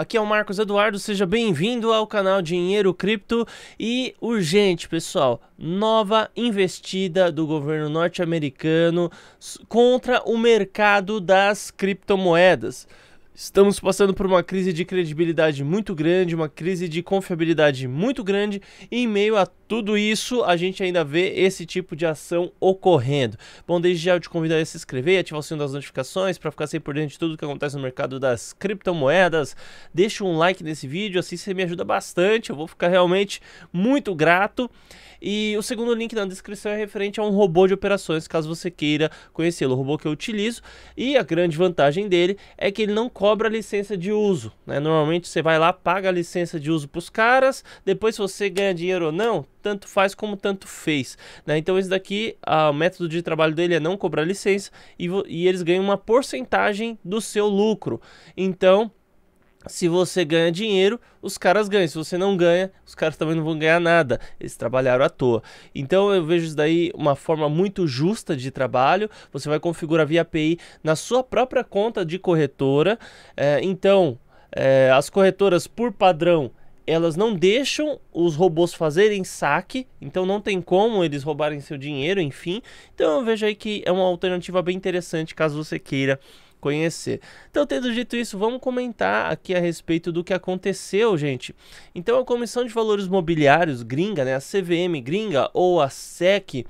Aqui é o Marcos Eduardo, seja bem-vindo ao canal Dinheiro Cripto e urgente, pessoal, nova investida do governo norte-americano contra o mercado das criptomoedas. Estamos passando por uma crise de credibilidade muito grande, uma crise de confiabilidade muito grande, e em meio a tudo isso, a gente ainda vê esse tipo de ação ocorrendo. Bom, desde já eu te convido a se inscrever e ativar o sininho das notificações para ficar sempre por dentro de tudo que acontece no mercado das criptomoedas. Deixa um like nesse vídeo, assim você me ajuda bastante, eu vou ficar realmente muito grato. E o segundo link na descrição é referente a um robô de operações, caso você queira conhecê-lo, o robô que eu utilizo. E a grande vantagem dele é que ele não cobra licença de uso. Né? Normalmente você vai lá, paga a licença de uso para os caras, depois se você ganha dinheiro ou não, tanto faz como tanto fez. Né? Então esse daqui, a, o método de trabalho dele é não cobrar licença e, e eles ganham uma porcentagem do seu lucro. Então se você ganha dinheiro, os caras ganham. Se você não ganha, os caras também não vão ganhar nada. Eles trabalharam à toa. Então eu vejo isso daí uma forma muito justa de trabalho. Você vai configurar via API na sua própria conta de corretora. É, então, é, as corretoras, por padrão, elas não deixam os robôs fazerem saque, então não tem como eles roubarem seu dinheiro, enfim. Então eu vejo aí que é uma alternativa bem interessante caso você queira conhecer. Então, tendo dito isso, vamos comentar aqui a respeito do que aconteceu, gente. Então, a Comissão de Valores Mobiliários gringa, né, a CVM gringa ou a SEC,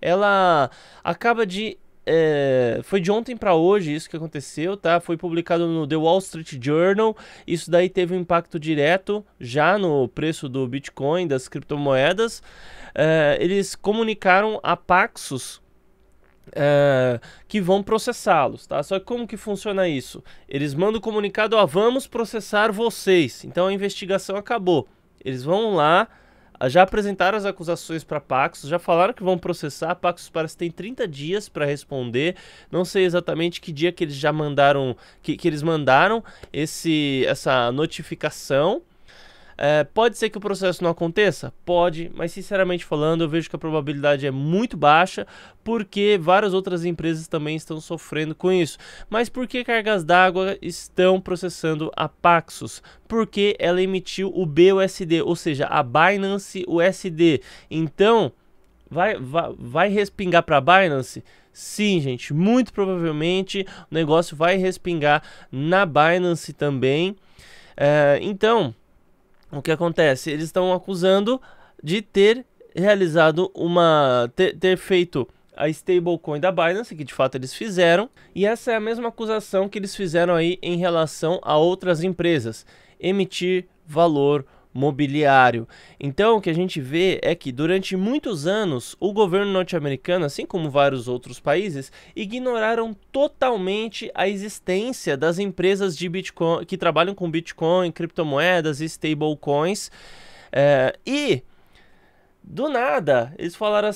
ela acaba de é, foi de ontem para hoje isso que aconteceu, tá? Foi publicado no The Wall Street Journal. Isso daí teve um impacto direto já no preço do Bitcoin, das criptomoedas. É, eles comunicaram a Paxos, é, que vão processá-los, tá? Só que como que funciona isso? Eles mandam o comunicado, ó, vamos processar vocês. Então a investigação acabou. Eles vão lá, já apresentaram as acusações para Paxos, já falaram que vão processar. Paxos parece que tem 30 dias para responder. Não sei exatamente que dia que eles já mandaram, que, que eles mandaram esse, essa notificação. É, pode ser que o processo não aconteça? Pode, mas sinceramente falando, eu vejo que a probabilidade é muito baixa, porque várias outras empresas também estão sofrendo com isso. Mas por que cargas d'água estão processando a Paxos? Porque ela emitiu o BUSD, ou seja, a Binance USD. Então, vai, vai, vai respingar para a Binance? Sim, gente, muito provavelmente o negócio vai respingar na Binance também. É, então o que acontece? Eles estão acusando de ter realizado uma. ter, ter feito a stablecoin da Binance, que de fato eles fizeram, e essa é a mesma acusação que eles fizeram aí em relação a outras empresas: emitir valor mobiliário. Então, o que a gente vê é que durante muitos anos o governo norte-americano, assim como vários outros países, ignoraram totalmente a existência das empresas de Bitcoin que trabalham com Bitcoin, criptomoedas e stablecoins. É, e do nada, eles falaram.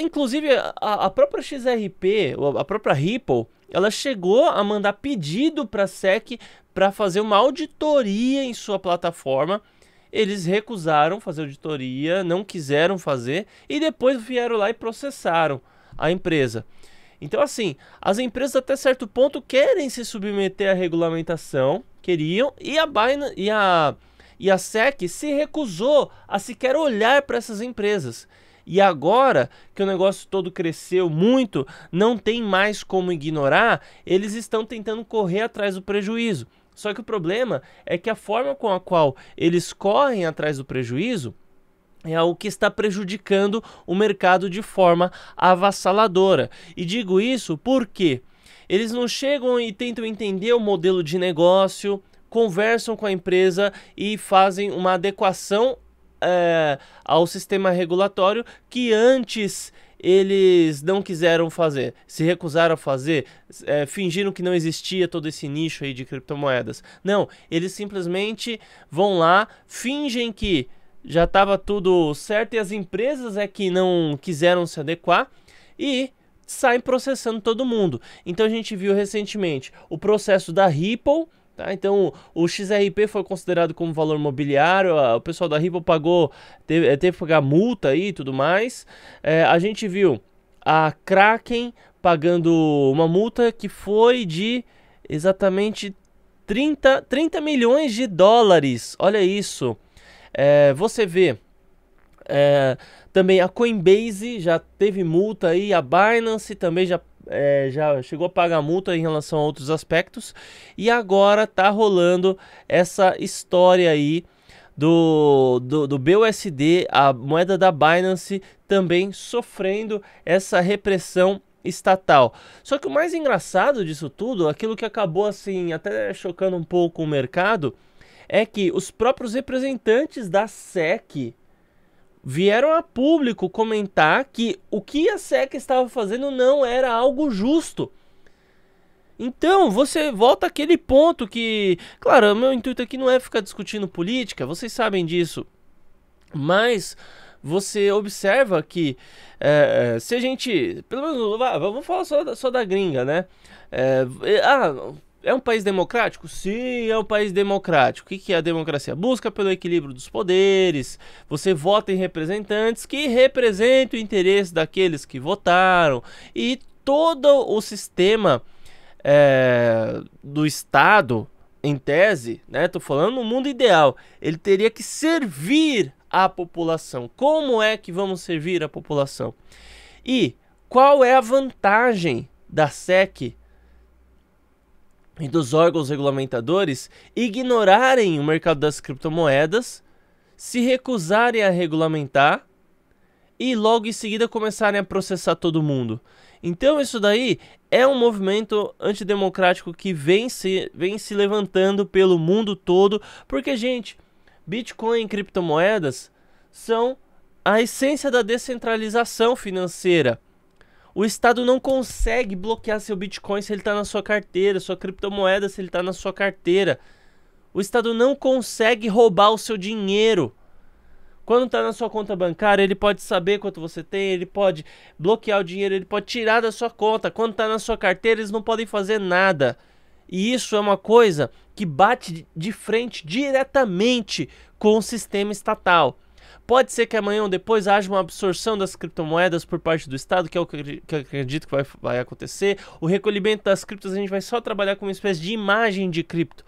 inclusive, a, própria XRP, a própria Ripple, ela chegou a mandar pedido para a SEC para fazer uma auditoria em sua plataforma eles recusaram fazer auditoria, não quiseram fazer e depois vieram lá e processaram a empresa. Então, assim, as empresas até certo ponto querem se submeter à regulamentação, queriam, e a Binance, e a, e a SEC se recusou a sequer olhar para essas empresas. E agora que o negócio todo cresceu muito, não tem mais como ignorar, eles estão tentando correr atrás do prejuízo. Só que o problema é que a forma com a qual eles correm atrás do prejuízo é o que está prejudicando o mercado de forma avassaladora. E digo isso porque eles não chegam e tentam entender o modelo de negócio, conversam com a empresa e fazem uma adequação é, ao sistema regulatório que antes eles não quiseram fazer, se recusaram a fazer, é, fingiram que não existia todo esse nicho aí de criptomoedas. Não, eles simplesmente vão lá, fingem que já estava tudo certo e as empresas é que não quiseram se adequar e saem processando todo mundo. Então a gente viu recentemente o processo da Ripple Tá? Então, o XRP foi considerado como valor mobiliário, a, o pessoal da Ripple pagou, teve, eh, teve que pagar multa e tudo mais. É, a gente viu a Kraken pagando uma multa que foi de exatamente 30, 30 milhões de dólares. Olha isso. É, você vê. É, também a Coinbase já teve multa aí, a Binance também já é, já chegou a pagar multa em relação a outros aspectos. E agora tá rolando essa história aí do, do, do BUSD, a moeda da Binance, também sofrendo essa repressão estatal. Só que o mais engraçado disso tudo, aquilo que acabou assim, até chocando um pouco o mercado, é que os próprios representantes da SEC vieram a público comentar que o que a SECA estava fazendo não era algo justo. Então, você volta àquele ponto que, claro, meu intuito aqui não é ficar discutindo política, vocês sabem disso. Mas você observa que é, se a gente. Pelo menos, vamos falar só da, só da gringa, né? É, ah, é um país democrático? Sim, é um país democrático. O que é a democracia? Busca pelo equilíbrio dos poderes, você vota em representantes que representam o interesse daqueles que votaram e todo o sistema é, do Estado, em tese, né? Tô falando no mundo ideal, ele teria que servir a população. Como é que vamos servir a população? E qual é a vantagem da SEC e dos órgãos regulamentadores ignorarem o mercado das criptomoedas, se recusarem a regulamentar e logo em seguida começarem a processar todo mundo. Então isso daí é um movimento antidemocrático que vem se, vem se levantando pelo mundo todo, porque, gente, Bitcoin e criptomoedas são a essência da descentralização financeira. O Estado não consegue bloquear seu Bitcoin se ele está na sua carteira, sua criptomoeda se ele está na sua carteira. O Estado não consegue roubar o seu dinheiro. Quando está na sua conta bancária, ele pode saber quanto você tem, ele pode bloquear o dinheiro, ele pode tirar da sua conta. Quando está na sua carteira, eles não podem fazer nada. E isso é uma coisa que bate de frente diretamente com o sistema estatal. Pode ser que amanhã ou depois haja uma absorção das criptomoedas por parte do Estado, que é o que eu acredito que vai, vai acontecer. O recolhimento das criptos a gente vai só trabalhar com uma espécie de imagem de cripto.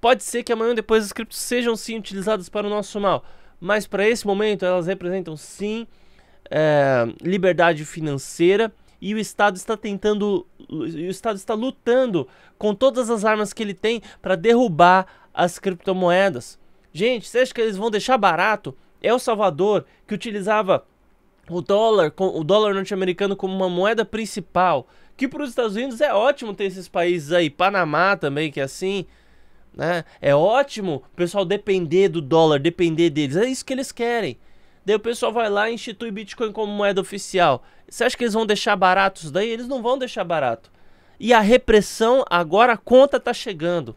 Pode ser que amanhã ou depois as criptos sejam sim utilizadas para o nosso mal, mas para esse momento elas representam sim é, liberdade financeira e o Estado está tentando, o Estado está lutando com todas as armas que ele tem para derrubar as criptomoedas. Gente, você acha que eles vão deixar barato? El é Salvador, que utilizava o dólar, o dólar norte-americano como uma moeda principal, que para os Estados Unidos é ótimo ter esses países aí, Panamá também, que é assim, né? É ótimo o pessoal depender do dólar, depender deles, é isso que eles querem. Daí o pessoal vai lá e institui Bitcoin como moeda oficial. Você acha que eles vão deixar barato isso daí? Eles não vão deixar barato. E a repressão, agora a conta tá chegando.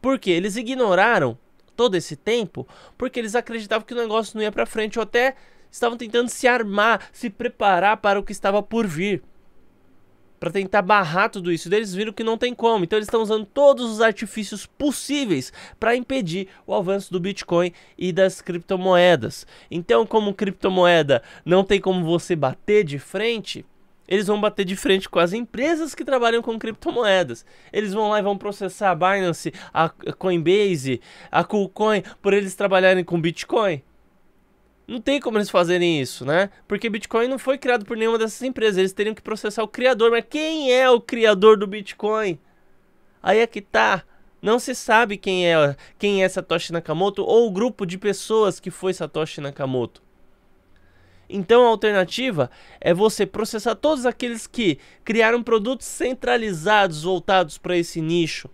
Por quê? Eles ignoraram todo esse tempo porque eles acreditavam que o negócio não ia para frente ou até estavam tentando se armar, se preparar para o que estava por vir. Para tentar barrar tudo isso, eles viram que não tem como, então eles estão usando todos os artifícios possíveis para impedir o avanço do Bitcoin e das criptomoedas. Então, como criptomoeda não tem como você bater de frente, eles vão bater de frente com as empresas que trabalham com criptomoedas. Eles vão lá e vão processar a Binance, a Coinbase, a KuCoin por eles trabalharem com Bitcoin. Não tem como eles fazerem isso, né? Porque Bitcoin não foi criado por nenhuma dessas empresas. Eles teriam que processar o criador. Mas quem é o criador do Bitcoin? Aí é que tá. Não se sabe quem é, quem é Satoshi Nakamoto ou o grupo de pessoas que foi Satoshi Nakamoto. Então a alternativa é você processar todos aqueles que criaram produtos centralizados voltados para esse nicho.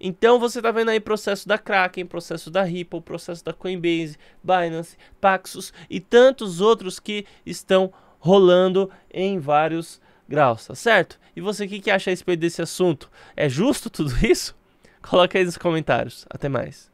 Então você está vendo aí processo da Kraken, processo da Ripple, processo da Coinbase, Binance, Paxos e tantos outros que estão rolando em vários graus, tá certo? E você, o que, que acha a respeito desse assunto? É justo tudo isso? Coloca aí nos comentários. Até mais.